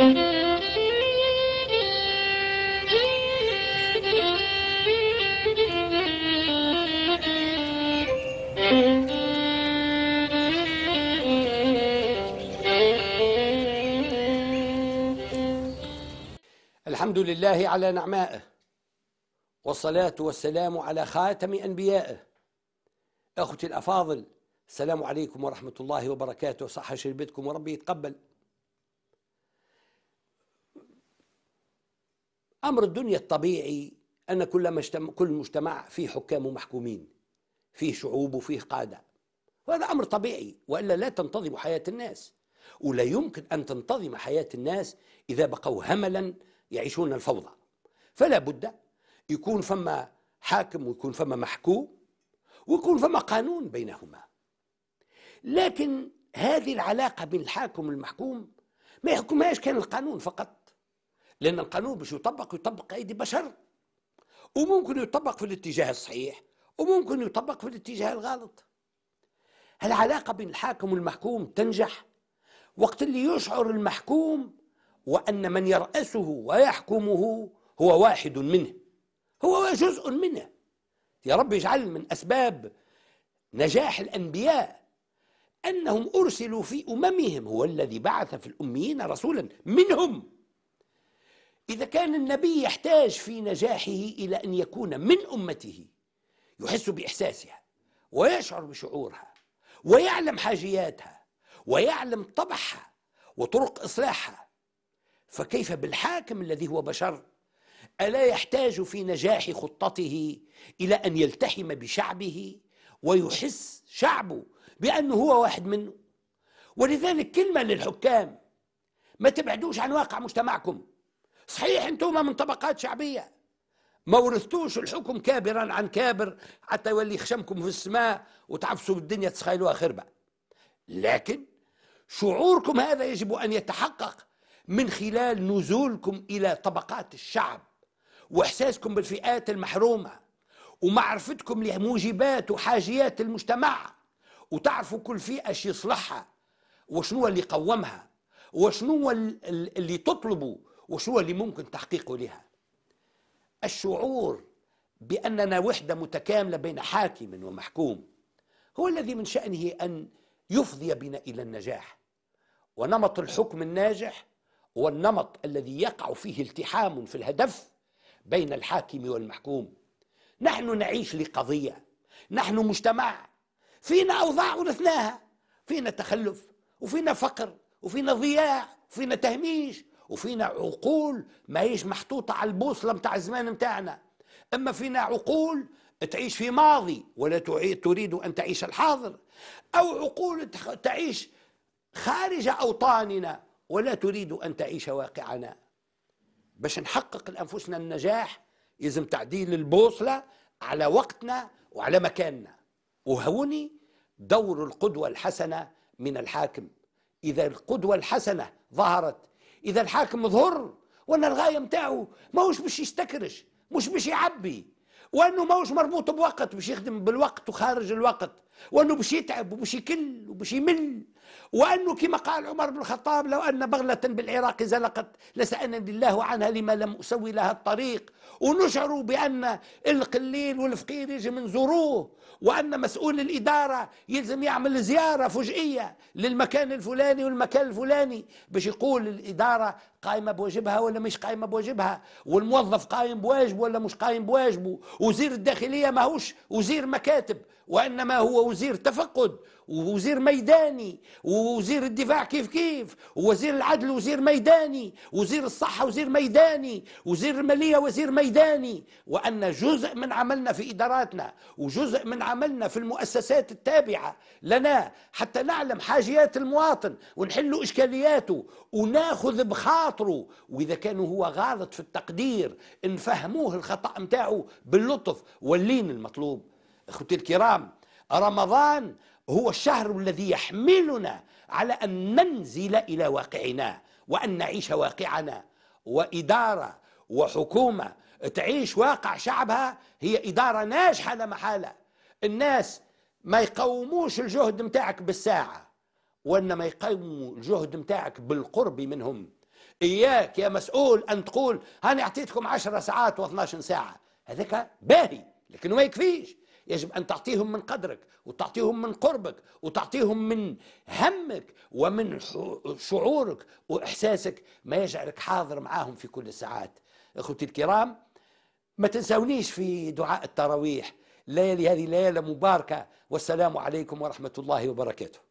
الحمد لله على نعمائه والصلاة والسلام على خاتم أنبيائه أخوتي الأفاضل السلام عليكم ورحمة الله وبركاته صحة شربتكم وربي يتقبل أمر الدنيا الطبيعي أن كل مجتمع كل مجتمع فيه حكام ومحكومين فيه شعوب وفيه قادة وهذا أمر طبيعي وإلا لا تنتظم حياة الناس ولا يمكن أن تنتظم حياة الناس إذا بقوا هملا يعيشون الفوضى فلا بد يكون فما حاكم ويكون فما محكوم ويكون فما قانون بينهما لكن هذه العلاقة بين الحاكم والمحكوم ما يحكمهاش كان القانون فقط لأن القانون باش يطبق يطبق أيدي بشر وممكن يطبق في الاتجاه الصحيح وممكن يطبق في الاتجاه الغلط العلاقة بين الحاكم والمحكوم تنجح وقت اللي يشعر المحكوم وأن من يرأسه ويحكمه هو واحد منه هو جزء منه يا رب اجعل من أسباب نجاح الأنبياء أنهم أرسلوا في أممهم هو الذي بعث في الأميين رسولا منهم إذا كان النبي يحتاج في نجاحه إلى أن يكون من أمته يحس بإحساسها ويشعر بشعورها ويعلم حاجياتها ويعلم طبعها وطرق إصلاحها فكيف بالحاكم الذي هو بشر ألا يحتاج في نجاح خطته إلى أن يلتحم بشعبه ويحس شعبه بأنه هو واحد منه ولذلك كلمة للحكام ما تبعدوش عن واقع مجتمعكم صحيح انتم من طبقات شعبيه ما ورثتوش الحكم كابرا عن كابر حتى يولي خشمكم في السماء وتعفسوا بالدنيا تسخيلوها خربه لكن شعوركم هذا يجب ان يتحقق من خلال نزولكم الى طبقات الشعب واحساسكم بالفئات المحرومه ومعرفتكم لموجبات وحاجيات المجتمع وتعرفوا كل فئه شي يصلحها وشنو اللي قومها وشنو اللي تطلبوا وشو اللي ممكن تحقيقه لها الشعور بأننا وحدة متكاملة بين حاكم ومحكوم هو الذي من شأنه أن يفضي بنا إلى النجاح ونمط الحكم الناجح هو النمط الذي يقع فيه التحام في الهدف بين الحاكم والمحكوم نحن نعيش لقضية نحن مجتمع فينا أوضاع ورثناها فينا تخلف وفينا فقر وفينا ضياع وفينا تهميش وفينا عقول ما هيش محطوطة على البوصلة متاع الزمان متاعنا أما فينا عقول تعيش في ماضي ولا تريد أن تعيش الحاضر أو عقول تعيش خارج أوطاننا ولا تريد أن تعيش واقعنا باش نحقق لأنفسنا النجاح يلزم تعديل البوصلة على وقتنا وعلى مكاننا وهوني دور القدوة الحسنة من الحاكم إذا القدوة الحسنة ظهرت اذا الحاكم ظهر وان الغايه نتاعو ماهوش باش يستكرش مش باش يعبي وانه ماهوش مربوط بوقت باش يخدم بالوقت وخارج الوقت وانه باش يتعب وباش يكل وباش يمل وانه كما قال عمر بن الخطاب لو ان بغله بالعراق زلقت لسالني الله عنها لما لم اسوي لها الطريق ونشعر بان القليل والفقير يجب نزوروه وان مسؤول الاداره يلزم يعمل زياره فجئيه للمكان الفلاني والمكان الفلاني باش يقول الاداره قائمه بواجبها ولا مش قائمه بواجبها والموظف قائم بواجبه ولا مش قائم بواجبه وزير الداخليه ماهوش وزير مكاتب وانما هو وزير تفقد ووزير ميداني ووزير الدفاع كيف كيف ووزير العدل وزير ميداني وزير الصحة وزير ميداني وزير المالية وزير ميداني وأن جزء من عملنا في إداراتنا وجزء من عملنا في المؤسسات التابعة لنا حتى نعلم حاجيات المواطن ونحل إشكالياته وناخذ بخاطره وإذا كان هو غالط في التقدير نفهموه الخطأ نتاعو باللطف واللين المطلوب اخوتي الكرام رمضان هو الشهر الذي يحملنا على ان ننزل الى واقعنا وان نعيش واقعنا واداره وحكومه تعيش واقع شعبها هي اداره ناجحه لا محاله الناس ما يقوموش الجهد متاعك بالساعه وانما يقوموا الجهد متاعك بالقرب منهم اياك يا مسؤول ان تقول انا اعطيتكم 10 ساعات و12 ساعه هذاك باهي لكن ما يكفيش يجب أن تعطيهم من قدرك وتعطيهم من قربك وتعطيهم من همك ومن شعورك وإحساسك ما يجعلك حاضر معاهم في كل الساعات أخوتي الكرام ما تنسونيش في دعاء التراويح ليالي هذه ليالة مباركة والسلام عليكم ورحمة الله وبركاته